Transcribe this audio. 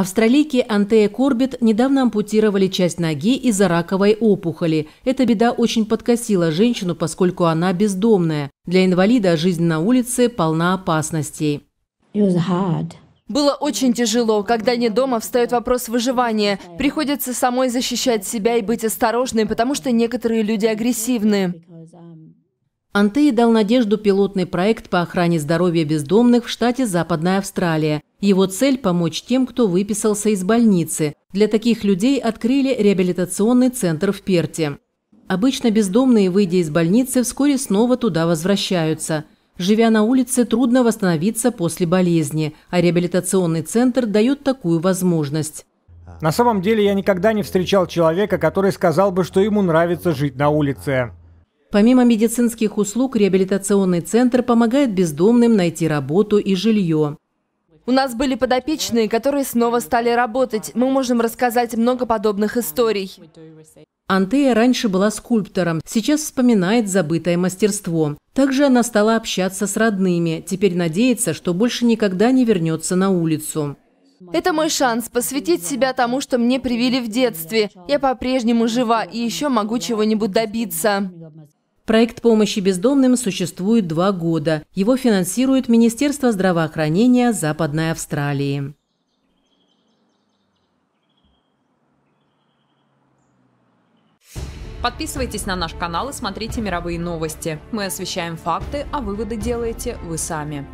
Австралийке Антея Корбит недавно ампутировали часть ноги из-за раковой опухоли. Эта беда очень подкосила женщину, поскольку она бездомная. Для инвалида жизнь на улице полна опасностей. Было очень тяжело, когда не дома встает вопрос выживания. Приходится самой защищать себя и быть осторожной, потому что некоторые люди агрессивны. Um, Антеи дал надежду пилотный проект по охране здоровья бездомных в штате Западная Австралия. Его цель – помочь тем, кто выписался из больницы. Для таких людей открыли реабилитационный центр в Перте. Обычно бездомные, выйдя из больницы, вскоре снова туда возвращаются. Живя на улице, трудно восстановиться после болезни, а реабилитационный центр дает такую возможность. На самом деле я никогда не встречал человека, который сказал бы, что ему нравится жить на улице. Помимо медицинских услуг, реабилитационный центр помогает бездомным найти работу и жилье. У нас были подопечные, которые снова стали работать. Мы можем рассказать много подобных историй. Антея раньше была скульптором, сейчас вспоминает забытое мастерство. Также она стала общаться с родными, теперь надеется, что больше никогда не вернется на улицу. Это мой шанс посвятить себя тому, что мне привили в детстве. Я по-прежнему жива и еще могу чего-нибудь добиться. Проект помощи бездомным существует два года. Его финансирует Министерство здравоохранения Западной Австралии. Подписывайтесь на наш канал и смотрите мировые новости. Мы освещаем факты, а выводы делаете вы сами.